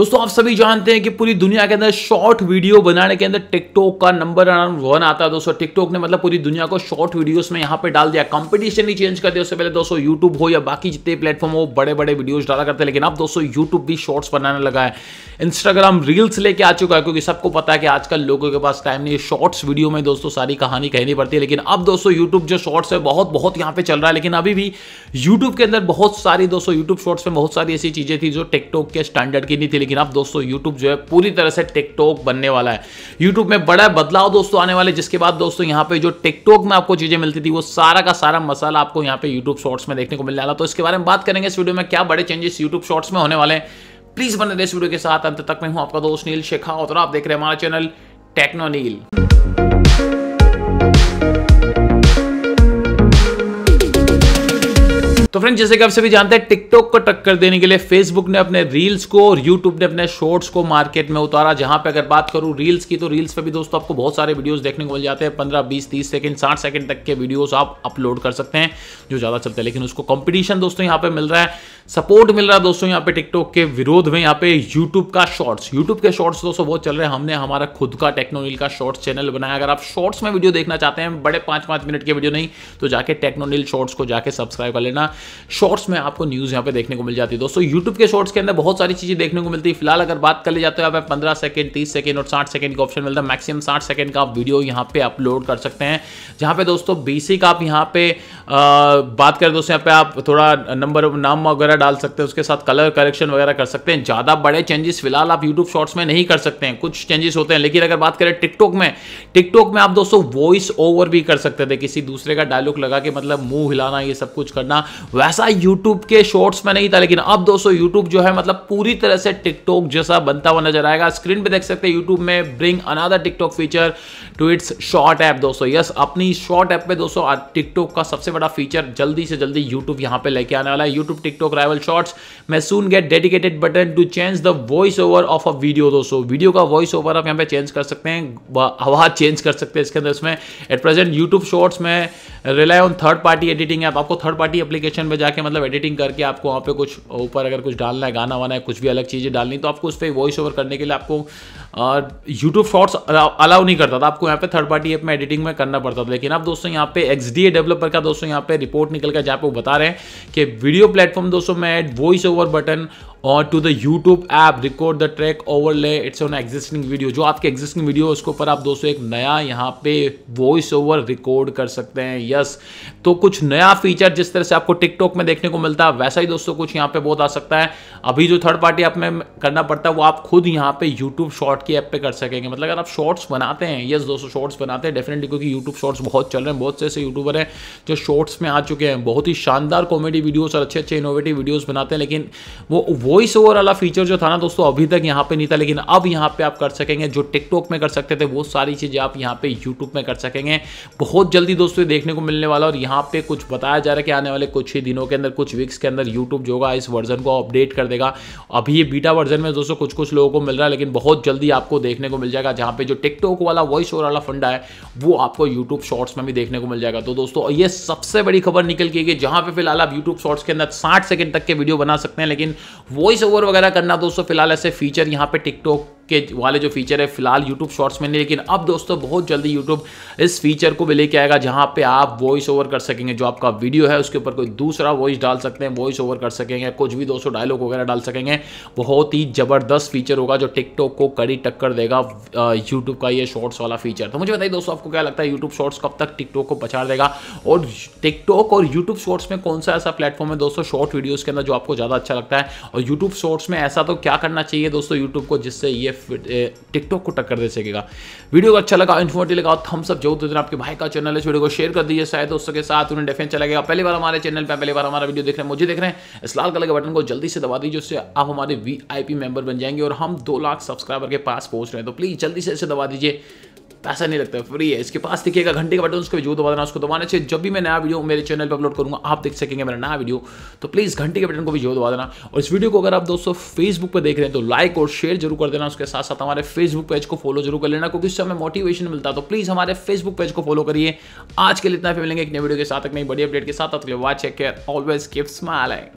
दोस्तों आप सभी जानते हैं कि पूरी दुनिया के अंदर शॉर्ट वीडियो बनाने के अंदर टिकटॉक का नंबर वन आता है दोस्तों टिकटॉक ने मतलब पूरी दुनिया को शॉर्ट वीडियोस में यहाँ पे डाल दिया कंपटीशन ही चेंज कर दिया उससे पहले दोस्तों यूट्यूब हो या बाकी जितने प्लेटफॉर्म हो बड़े बड़े वीडियोज डाला करते हैं लेकिन अब दोस्तों यूट्यूब भी शॉर्ट्स बनाने लगा है इंस्टाग्राम रील्स लेके आ चुका है क्योंकि सबको पता है कि आजकल लोगों के पास टाइम नहीं है शॉर्ट्स वीडियो में दोस्तों सारी कहानी कहनी पड़ती है लेकिन अब दोस्तों यूट्यूब जो शॉर्ट्स है बहुत बहुत यहाँ पे चल रहा है लेकिन अभी भी यूट्यूब के अंदर बहुत सारी दोस्तों यूट्यूब शॉर्ट्स में बहुत सारी ऐसी चीजें थी जो टिकटॉक के स्टैंडर्ड की नहीं थी लेकिन अब दोस्तों यूट्यूब जो है पूरी तरह से टिकटॉक बनने वाला है यूट्यूब में बड़ा बदलाव दोस्तों आने वाले जिसके बाद दोस्तों यहाँ पे जो टिकटॉक में आपको चीजें मिलती थी वो सारा का सारा मसाला आपको यहाँ पे यूट्यूब शॉर्ट्स में देखने को मिलने वाला तो इसके बारे में बात करेंगे इस वीडियो में क्या बड़े चेंजेस यूट्यूब शॉर्ट्स में होने वाले हैं प्लीज बने रहे इस वीडियो के साथ अंत तक मैं हूं आपका दोस्त नील शेखा और आप देख रहे हैं हमारा चैनल टेक्नोनील तो फ्रेंड जैसे कि आप सभी जानते हैं टिकटॉक को टक्कर देने के लिए फेसबुक ने अपने रील्स को और यूट्यूब ने अपने शॉर्ट्स को मार्केट में उतारा जहां पे अगर बात करूं रील्स की तो रील्स पे भी दोस्तों आपको बहुत सारे वीडियोस देखने को मिल जाते हैं पंद्रह बीस तीस सेकंड साठ सेकंड तक के वीडियोज़ आप अपलोड कर सकते हैं जो ज़्यादा चलते हैं लेकिन उसको कॉम्पिटिशन दोस्तों यहाँ पे मिल रहा है सपोर्ट मिल रहा है दोस्तों यहाँ पे टिकटॉक के विरोध में यहाँ पे यूट्यूब का शॉर्ट्स यूट्यूब के शॉर्ट्स दोस्तों बहुत चल रहे हैं हमने हमारा खुद का टेक्नोनील का शॉर्ट्स चैनल बनाया अगर आप शॉर्ट्स में वीडियो देखना चाहते हैं बड़े पाँच पांच मिनट के वीडियो नहीं तो जाके टेक्नोनील शॉर्ट्स को जाके सब्सक्राइब कर लेना शॉर्ट्स में आपको न्यूज़ यहाँ पे देखने को मिल जाती है दोस्तों यूट्यूब के शॉर्ट्स के अंदर बहुत सारी चीज़ें देखने को मिलती है फिलहाल अगर बात कर ले जाते हो आप पंद्रह सेकंड तीस सेकंड और साठ सेकंड का ऑप्शन मिलता है मैक्सिमम साठ सेकंड का आप वीडियो यहाँ पे अपलोड कर सकते हैं जहाँ पे दोस्तों बेसिक आप यहाँ पे बात करें दोस्तों यहाँ पे आप थोड़ा नंबर नाम वगैरह डाल सकते हैं उसके साथ कलर करेक्शन वगैरह कर सकते हैं ज़्यादा बड़े चेंजेस फिलहाल आप यूट्यूब शॉर्ट्स में नहीं कर सकते हैं कुछ चेंजेस होते हैं लेकिन अगर बात करें टिकटॉक में टिकटॉक में आप दोस्तों वॉइस ओवर भी कर सकते थे किसी दूसरे का डायलॉग लगा के मतलब मुंह हिलाना ये सब कुछ करना वैसा यूट्यूब के शॉर्ट्स में नहीं था लेकिन अब दोस्तों यूट्यूब जो है मतलब पूरी तरह से टिकटॉक जैसा बनता हुआ नजर आएगा स्क्रीन पे देख सकते हैं यूट्यूब में bring another TikTok feature to its short app दोस्तों यस अपनी शॉर्ट ऐप पे दोस्तों टिकटॉक का सबसे बड़ा फीचर जल्दी से जल्दी यूट्यूब यहाँ पे लेके आने वाला है YouTube TikTok rival shorts may soon get dedicated button to change the voice over of a video दोस्तों वीडियो का वॉइस ओवर आप यहाँ पे चेंज कर सकते हैं आवाज चेंज कर सकते हैं इसके अंदर इसमें एट प्रेजेंट यूट्यूब शॉर्ट्स में rely on third party editing app आपको थर्ड पार्टी एप्लीकेशन सेक्शन में जाके मतलब एडिटिंग करके आपको वहाँ पे कुछ ऊपर अगर कुछ डालना है गाना वाना है कुछ भी अलग चीज़ें डालनी तो आपको उस पर वॉइस ओवर करने के लिए आपको यूट्यूब शॉर्ट्स अलाउ नहीं करता था आपको यहाँ पे थर्ड पार्टी ऐप में एडिटिंग में करना पड़ता था लेकिन आप दोस्तों यहाँ पे एक्स डेवलपर का दोस्तों यहाँ पे रिपोर्ट निकल कर जहाँ पे वो बता रहे हैं कि वीडियो प्लेटफॉर्म दोस्तों में वॉइस ओवर बटन और to the YouTube app record the track overlay its on existing video जो आपके एग्जिस्टिंग वीडियो उसके ऊपर आप दोस्तों एक नया यहाँ पे वॉइस ओवर रिकॉर्ड कर सकते हैं यस तो कुछ नया फीचर जिस तरह से आपको टिकटॉक में देखने को मिलता है वैसा ही दोस्तों कुछ यहाँ पे बहुत आ सकता है अभी जो थर्ड पार्टी आप में करना पड़ता है वो आप खुद यहाँ पे यूट्यूब शॉर्ट की ऐप पे कर सकेंगे मतलब अगर आप शॉर्ट्स बनाते हैं यस दोस्तों शॉर्ट्स बनाते हैं डेफिनेटली क्योंकि यूट्यूब शॉर्ट्स बहुत चल रहे हैं बहुत से ऐसे यूट्यूबर हैं जो शॉर्ट्स में आ चुके हैं बहुत ही शानदार कॉमेडी वीडियोज़ और अच्छे अच्छे इनोवेटिव वीडियोज़ बनाते हैं लेकिन वो वॉइस ओवर वाला फीचर जो था ना दोस्तों अभी तक यहाँ पे नहीं था लेकिन अब यहाँ पे आप कर सकेंगे जो टिकटॉक में कर सकते थे वो सारी चीज़ें आप यहाँ पे यूट्यूब में कर सकेंगे बहुत जल्दी दोस्तों देखने को मिलने वाला और यहाँ पे कुछ बताया जा रहा है कि आने वाले कुछ ही दिनों के अंदर कुछ वीक्स के अंदर यूट्यूब जो होगा इस वर्जन को अपडेट कर देगा अभी ये बीटा वर्जन में दोस्तों कुछ कुछ लोगों को मिल रहा है लेकिन बहुत जल्दी आपको देखने को मिल जाएगा जहाँ पे जो टिकटॉक वाला वॉइस ओवर वाला फंडा है वो आपको यूट्यूब शॉर्ट्स में भी देखने को मिल जाएगा तो दोस्तों ये सबसे बड़ी खबर निकल के जहां जहाँ पे फिलहाल आप यूट्यूब शॉर्ट्स के अंदर साठ सेकंड तक के वीडियो बना सकते हैं लेकिन वॉइस ओवर वगैरह करना दोस्तों फिलहाल ऐसे फीचर यहाँ पे टिकटॉक के वाले जो फीचर है फिलहाल यूट्यूब शॉर्ट्स में नहीं लेकिन अब दोस्तों बहुत जल्दी यूट्यूब इस फीचर को भी लेके आएगा जहां पे आप वॉइस ओवर कर सकेंगे जो आपका वीडियो है उसके ऊपर कोई दूसरा वॉइस डाल सकते हैं वॉइस ओवर कर सकेंगे कुछ भी दोस्तों डायलॉग वगैरह डाल सकेंगे बहुत ही ज़बरदस्त फीचर होगा जो टिकटॉक को कड़ी टक्कर देगा यूट्यूब का ये शॉर्ट्स वाला फीचर तो मुझे बताइए दोस्तों आपको क्या लगता है यूट्यूब शॉर्ट्स कब तक टिकटॉक को पछाड़ देगा और टिकटॉक और यूट्यूब शॉर्ट्स में कौन सा ऐसा प्लेटफॉर्म है दोस्तों शॉर्ट वीडियोज़ के अंदर जो आपको ज़्यादा अच्छा लगता है और यूट्यूब शॉर्ट्स में ऐसा तो क्या करना चाहिए दोस्तों यूट्यूब को जिससे ये टिकटॉक को टक्कर दे सकेगा वीडियो को अच्छा लगा इन्फॉर्मेटिव लगा थम्स अप जो देना आपके भाई का चैनल है इस वीडियो को शेयर कर दीजिए शायद दोस्तों के साथ उन्हें डिफेंस चला गया पहली बार हमारे चैनल पर पहली बार हमारा वीडियो देख रहे हैं मुझे देख रहे हैं इस लाल कलर के बटन को जल्दी से दबा दीजिए उससे आप हमारे वी मेंबर बन जाएंगे और हम दो लाख सब्सक्राइबर के पास पहुंच रहे हैं तो प्लीज़ जल्दी से इसे दबा दीजिए पैसा नहीं लगता फ्री है इसके पास दिखेगा घंटे का बटन उसको भी जो दबा देना उसको दबाना चाहिए जब भी मैं नया वीडियो मेरे चैनल पर अपलोड करूँगा आप देख सकेंगे मेरा नया वीडियो तो प्लीज़ घंटे के बटन को भी जो दबा देना और इस वीडियो को अगर आप दोस्तों फेसबुक पर देख रहे हैं तो लाइक और शेयर जरूर कर देना उसके साथ साथ हमारे फेसबुक पेज को फॉलो जरूर कर लेना क्योंकि उससे हमें मोटिवेशन मिलता है तो प्लीज़ हमारे फेसबुक पेज को फॉलो करिए आज के लिए इतना फिर मिलेंगे एक नए वीडियो के साथ एक नई बड़ी अपडेट के साथ ऑलवेज कीप स्माइलिंग